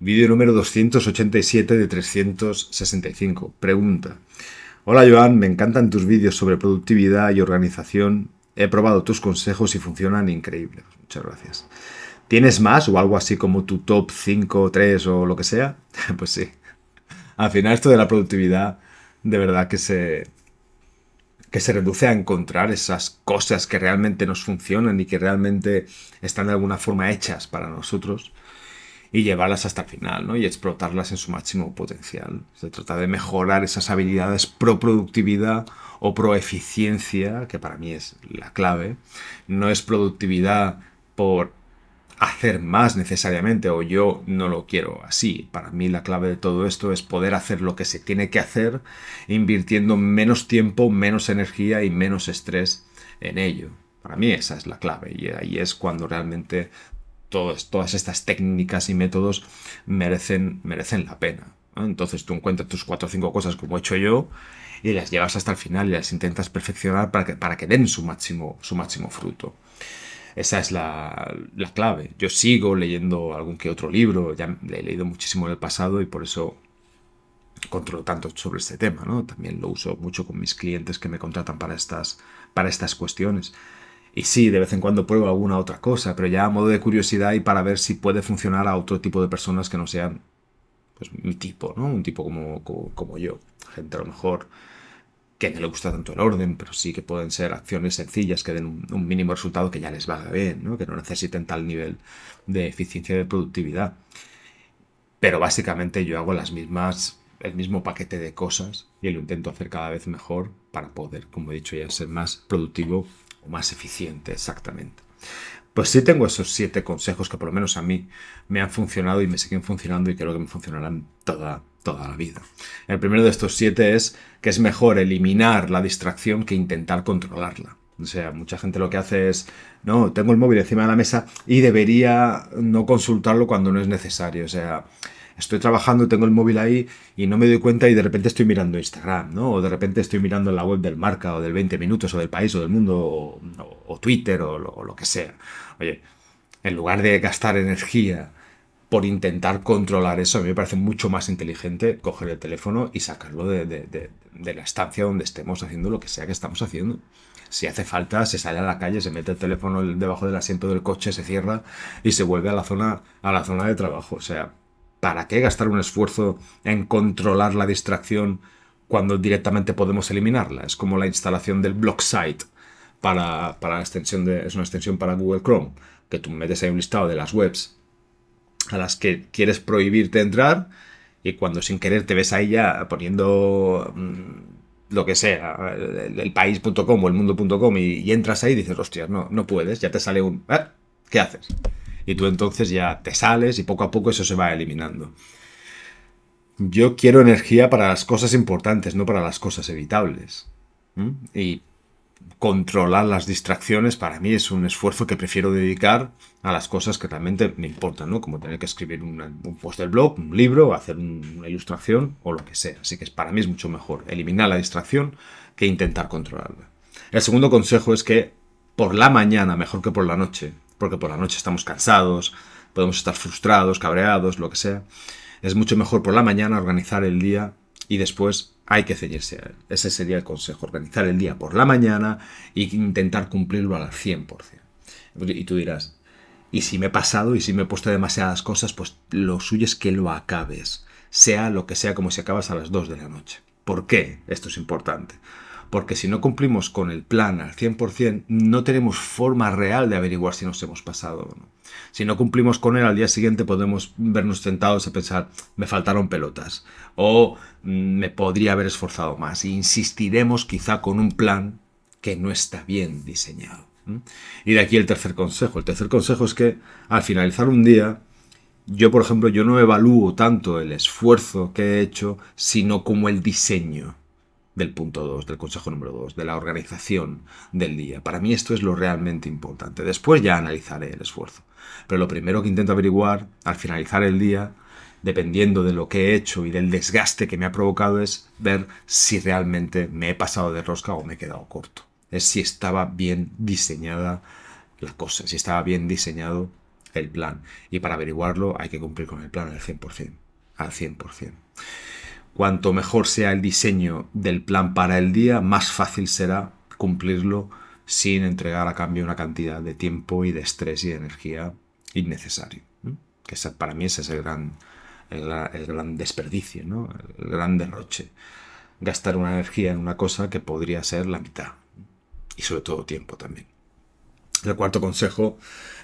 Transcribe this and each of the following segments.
Vídeo número 287 de 365. Pregunta. Hola Joan, me encantan tus vídeos sobre productividad y organización. He probado tus consejos y funcionan increíbles. Muchas gracias. ¿Tienes más o algo así como tu top 5, 3 o lo que sea? Pues sí. Al final esto de la productividad de verdad que se que se reduce a encontrar esas cosas que realmente nos funcionan y que realmente están de alguna forma hechas para nosotros y llevarlas hasta el final, ¿no? Y explotarlas en su máximo potencial. Se trata de mejorar esas habilidades pro productividad o pro eficiencia, que para mí es la clave. No es productividad por hacer más necesariamente o yo no lo quiero así. Para mí la clave de todo esto es poder hacer lo que se tiene que hacer invirtiendo menos tiempo, menos energía y menos estrés en ello. Para mí esa es la clave y ahí es cuando realmente todas estas técnicas y métodos merecen, merecen la pena. Entonces tú encuentras tus cuatro o cinco cosas como he hecho yo y las llevas hasta el final y las intentas perfeccionar para que, para que den su máximo, su máximo fruto. Esa es la, clave. Yo sigo leyendo algún que otro libro, ya le he leído muchísimo en el pasado y por eso controlo tanto sobre este tema. También lo uso mucho con mis clientes que me contratan para estas, para estas cuestiones. Y sí, de vez en cuando pruebo alguna otra cosa, pero ya a modo de curiosidad y para ver si puede funcionar a otro tipo de personas que no sean pues mi tipo, ¿no? Un tipo como, como, yo. Gente a lo mejor que no le gusta tanto el orden, pero sí que pueden ser acciones sencillas que den un, mínimo resultado que ya les va bien, ¿no? Que no necesiten tal nivel de eficiencia y de productividad. Pero básicamente yo hago las mismas el mismo paquete de cosas y lo intento hacer cada vez mejor para poder, como he dicho ya, ser más productivo o más eficiente, exactamente. Pues sí tengo esos siete consejos que por lo menos a mí me han funcionado y me siguen funcionando y creo que me funcionarán toda, toda la vida. El primero de estos siete es que es mejor eliminar la distracción que intentar controlarla. O sea, mucha gente lo que hace es, no, tengo el móvil encima de la mesa y debería no consultarlo cuando no es necesario. O sea, estoy trabajando, tengo el móvil ahí y no me doy cuenta y de repente estoy mirando Instagram, ¿no? O de repente estoy mirando la web del marca o del 20 minutos o del país o del mundo o, Twitter o, lo que sea. Oye, en lugar de gastar energía por intentar controlar eso, a mí me parece mucho más inteligente coger el teléfono y sacarlo de, la estancia donde estemos haciendo lo que sea que estamos haciendo. Si hace falta, se sale a la calle, se mete el teléfono debajo del asiento del coche, se cierra y se vuelve a la zona, a la zona de trabajo. O sea, ¿Para qué gastar un esfuerzo en controlar la distracción cuando directamente podemos eliminarla? Es como la instalación del block site para, para la extensión de, es una extensión para Google Chrome, que tú metes ahí un listado de las webs a las que quieres prohibirte entrar y cuando sin querer te ves ahí ya poniendo mm, lo que sea, el, país.com o el mundo.com y, entras ahí y dices, hostias, no, no puedes, ya te sale un... Ah, ¿Qué haces? y tú entonces ya te sales y poco a poco eso se va eliminando. Yo quiero energía para las cosas importantes, no para las cosas evitables. Y controlar las distracciones para mí es un esfuerzo que prefiero dedicar a las cosas que realmente me importan, ¿no? Como tener que escribir un post del blog, un libro, hacer una ilustración o lo que sea. Así que para mí es mucho mejor eliminar la distracción que intentar controlarla. El segundo consejo es que por la mañana, mejor que por la noche, porque por la noche estamos cansados, podemos estar frustrados, cabreados, lo que sea. Es mucho mejor por la mañana organizar el día y después hay que ceñirse a él. Ese sería el consejo, organizar el día por la mañana y intentar cumplirlo al 100%. Y tú dirás, y si me he pasado y si me he puesto demasiadas cosas, pues lo suyo es que lo acabes, sea lo que sea como si acabas a las 2 de la noche. ¿Por qué? Esto es importante porque si no cumplimos con el plan al 100%, no tenemos forma real de averiguar si nos hemos pasado o no. Si no cumplimos con él, al día siguiente podemos vernos tentados a pensar, me faltaron pelotas, o mm, me podría haber esforzado más, insistiremos quizá con un plan que no está bien diseñado. Y de aquí el tercer consejo. El tercer consejo es que al finalizar un día, yo, por ejemplo, yo no evalúo tanto el esfuerzo que he hecho, sino como el diseño del punto 2, del consejo número 2, de la organización del día. Para mí esto es lo realmente importante. Después ya analizaré el esfuerzo. Pero lo primero que intento averiguar al finalizar el día, dependiendo de lo que he hecho y del desgaste que me ha provocado, es ver si realmente me he pasado de rosca o me he quedado corto. Es si estaba bien diseñada la cosa, si estaba bien diseñado el plan. Y para averiguarlo hay que cumplir con el plan al 100%. Al 100%. Cuanto mejor sea el diseño del plan para el día, más fácil será cumplirlo sin entregar a cambio una cantidad de tiempo y de estrés y de energía innecesario. Que para mí ese es el gran, el gran desperdicio, ¿no? el gran derroche. Gastar una energía en una cosa que podría ser la mitad. Y sobre todo tiempo también. El cuarto consejo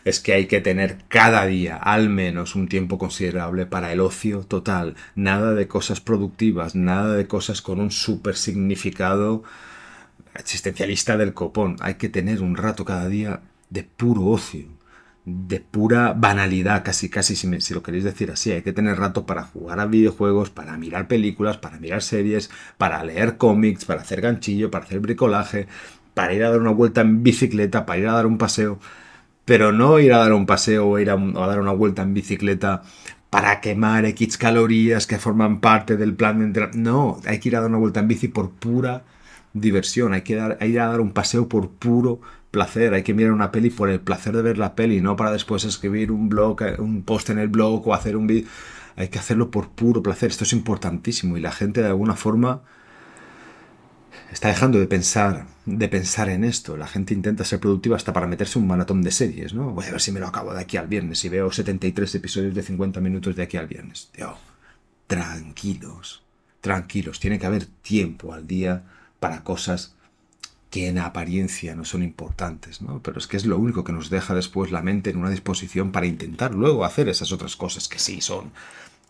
es que hay que tener cada día al menos un tiempo considerable para el ocio total, nada de cosas productivas, nada de cosas con un súper significado existencialista del copón. Hay que tener un rato cada día de puro ocio, de pura banalidad, casi casi si, lo queréis decir así. Hay que tener rato para jugar a videojuegos, para mirar películas, para mirar series, para leer cómics, para hacer ganchillo, para hacer bricolaje, para ir a dar una vuelta en bicicleta, para ir a dar un paseo, pero no ir a dar un paseo o ir a, dar una vuelta en bicicleta para quemar X calorías que forman parte del plan de entrenamiento. No, hay que ir a dar una vuelta en bici por pura diversión, hay que dar, ir a dar un paseo por puro placer, hay que mirar una peli por el placer de ver la peli, no para después escribir un blog, eh, un post en el blog o hacer un vídeo. Hay que hacerlo por puro placer, esto es importantísimo y la gente de alguna forma está dejando de pensar, de pensar en esto. La gente intenta ser productiva hasta para meterse un maratón de series, ¿no? Voy a ver si me lo acabo de aquí al viernes y veo 73 episodios de 50 minutos de aquí al viernes. tranquilos, tranquilos. Tiene que haber tiempo al día para cosas que en apariencia no son importantes, ¿no? Pero es que es lo único que nos deja después la mente en una disposición para intentar luego hacer esas otras cosas que sí son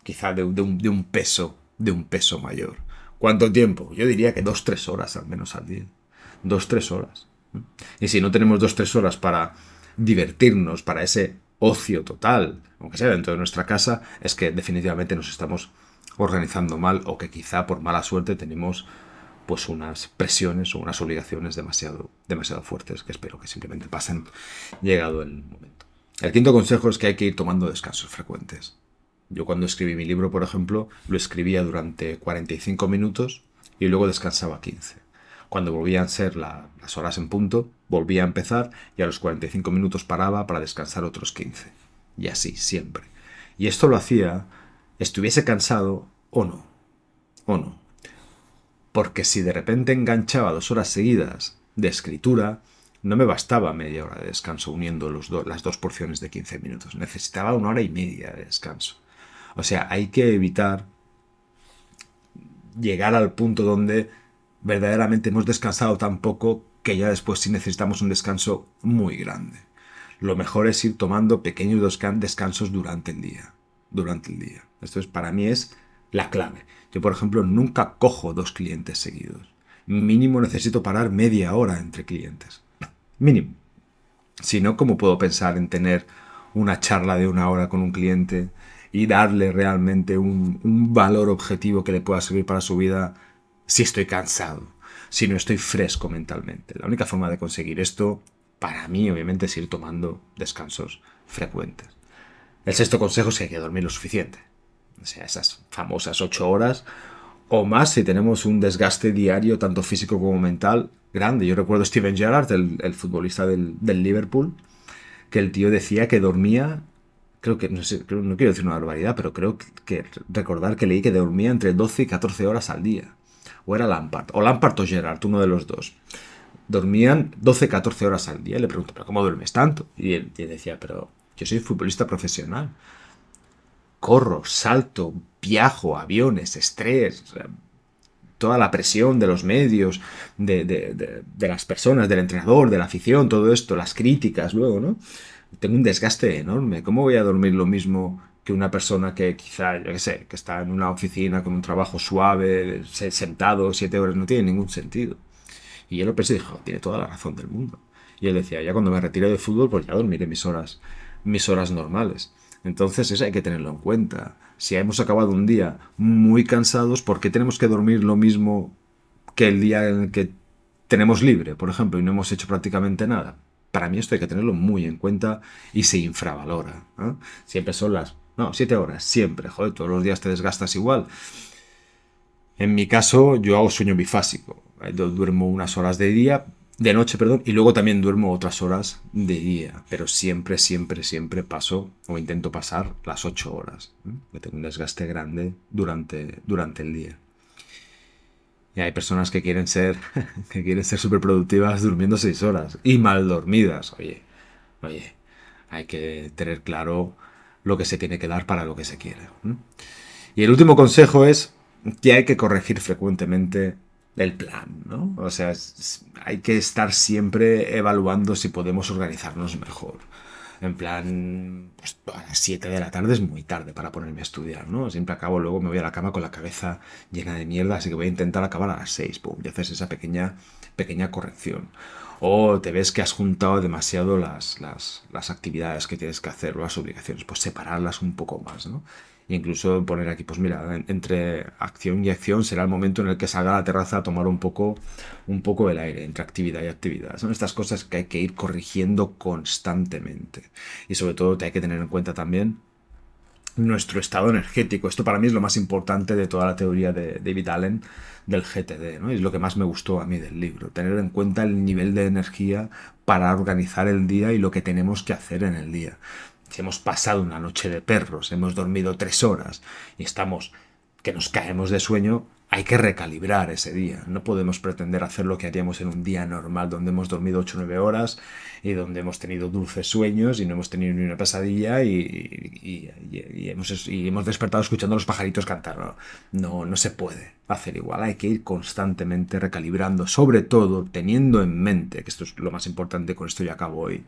quizá de un peso, de un peso mayor. ¿Cuánto tiempo? Yo diría que dos, tres horas al menos al día. Dos, tres horas. Y si no tenemos dos, tres horas para divertirnos, para ese ocio total, aunque sea dentro de nuestra casa, es que definitivamente nos estamos organizando mal o que quizá por mala suerte tenemos pues unas presiones o unas obligaciones demasiado, demasiado fuertes que espero que simplemente pasen llegado el momento. El quinto consejo es que hay que ir tomando descansos frecuentes. Yo cuando escribí mi libro, por ejemplo, lo escribía durante 45 minutos y luego descansaba 15. Cuando volvían a ser las horas en punto, volvía a empezar y a los 45 minutos paraba para descansar otros 15. Y así, siempre. Y esto lo hacía, estuviese cansado o no. O no. Porque si de repente enganchaba dos horas seguidas de escritura, no me bastaba media hora de descanso uniendo los las dos porciones de 15 minutos. Necesitaba una hora y media de descanso. O sea, hay que evitar llegar al punto donde verdaderamente hemos descansado tan poco que ya después sí necesitamos un descanso muy grande. Lo mejor es ir tomando pequeños descansos durante el día. Durante el día. Esto es, para mí es la clave. Yo, por ejemplo, nunca cojo dos clientes seguidos. Mínimo necesito parar media hora entre clientes. Mínimo. Si no, ¿cómo puedo pensar en tener una charla de una hora con un cliente? y darle realmente un, valor objetivo que le pueda servir para su vida si estoy cansado, si no estoy fresco mentalmente. La única forma de conseguir esto, para mí, obviamente, es ir tomando descansos frecuentes. El sexto consejo es que hay que dormir lo suficiente. O sea, esas famosas ocho horas o más si tenemos un desgaste diario, tanto físico como mental, grande. Yo recuerdo Steven Gerrard, el, futbolista del, del, Liverpool, que el tío decía que dormía creo que, no, quiero decir una barbaridad, pero creo que, recordar que leí que dormía entre 12 y 14 horas al día. O era Lampard, o Lampard o Gerard, uno de los dos. Dormían 12, 14 horas al día. le pregunto, ¿pero cómo duermes tanto? Y él, decía, pero yo soy futbolista profesional. Corro, salto, viajo, aviones, estrés, toda la presión de los medios, de, las personas, del entrenador, de la afición, todo esto, las críticas luego, ¿no? tengo un desgaste enorme. ¿Cómo voy a dormir lo mismo que una persona que quizá, yo qué sé, que está en una oficina con un trabajo suave, sentado siete horas? No tiene ningún sentido. Y yo lo pensé y tiene toda la razón del mundo. Y él decía, ya cuando me retire de fútbol, pues ya dormiré mis horas, mis horas normales. Entonces eso hay que tenerlo en cuenta. Si hemos acabado un día muy cansados, ¿por qué tenemos que dormir lo mismo que el día en el que tenemos libre, por ejemplo, y no hemos hecho prácticamente nada? Para mí esto hay que tenerlo muy en cuenta y se infravalora. ¿eh? Siempre son las... No, siete horas, siempre. Joder, todos los días te desgastas igual. En mi caso, yo hago sueño bifásico. duermo unas horas de día, de noche, perdón, y luego también duermo otras horas de día. Pero siempre, siempre, siempre paso o intento pasar las ocho horas. Me ¿eh? tengo un desgaste grande durante, durante el día. Y hay personas que quieren ser, que quieren ser súper productivas durmiendo seis horas y mal dormidas. Oye, oye, hay que tener claro lo que se tiene que dar para lo que se quiere. Y el último consejo es que hay que corregir frecuentemente el plan, ¿no? O sea, hay que estar siempre evaluando si podemos organizarnos mejor. En plan, pues a las 7 de la tarde es muy tarde para ponerme a estudiar, ¿no? Siempre acabo, luego me voy a la cama con la cabeza llena de mierda, así que voy a intentar acabar a las 6, pum, y haces esa pequeña, pequeña corrección. O te ves que has juntado demasiado las, las, las actividades que tienes que hacer, las obligaciones, pues separarlas un poco más, ¿no? incluso poner aquí, pues mira, entre acción y acción será el momento en el que salga a la terraza a tomar un poco, un poco el aire, entre actividad y actividad. Son estas cosas que hay que ir corrigiendo constantemente. Y sobre todo te hay que tener en cuenta también nuestro estado energético. Esto para mí es lo más importante de toda la teoría de David Allen del GTD, ¿no? Es lo que más me gustó a mí del libro, tener en cuenta el nivel de energía para organizar el día y lo que tenemos que hacer en el día si hemos pasado una noche de perros, hemos dormido tres horas y estamos que nos caemos de sueño, hay que recalibrar ese día. No podemos pretender hacer lo que haríamos en un día normal, donde hemos dormido ocho o nueve horas y donde hemos tenido dulces sueños y no hemos tenido ni una pesadilla y, hemos, despertado escuchando a los pajaritos cantar. No, no se puede hacer igual. Hay que ir constantemente recalibrando, sobre todo teniendo en mente, que esto es lo más importante, con esto ya acabo hoy,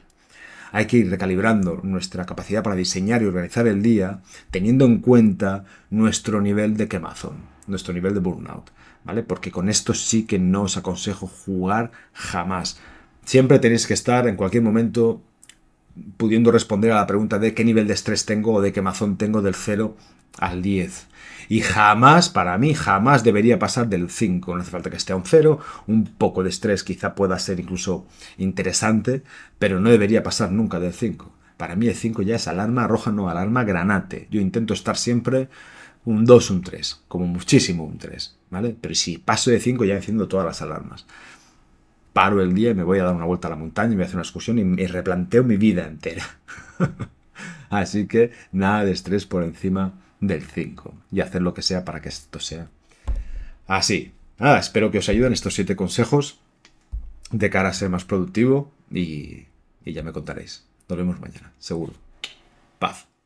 hay que ir recalibrando nuestra capacidad para diseñar y organizar el día teniendo en cuenta nuestro nivel de quemazón, nuestro nivel de burnout, ¿vale? Porque con esto sí que no os aconsejo jugar jamás. Siempre tenéis que estar en cualquier momento pudiendo responder a la pregunta de qué nivel de estrés tengo o de qué mazón tengo del 0 al 10. Y jamás, para mí, jamás debería pasar del 5. No hace falta que esté a un 0. Un poco de estrés quizá pueda ser incluso interesante, pero no debería pasar nunca del 5. Para mí el 5 ya es alarma roja, no alarma granate. Yo intento estar siempre un 2, un 3, como muchísimo un 3, ¿vale? Pero si paso de 5 ya enciendo todas las alarmas paro el día y me voy a dar una vuelta a la montaña, y me voy una excursión y me replanteo mi vida entera. Así que nada de estrés por encima del 5 y hacer lo que sea para que esto sea así. Nada, espero que os ayuden estos 7 consejos de cara a ser más productivo y, y ya me contaréis. Nos vemos mañana, seguro. Paz.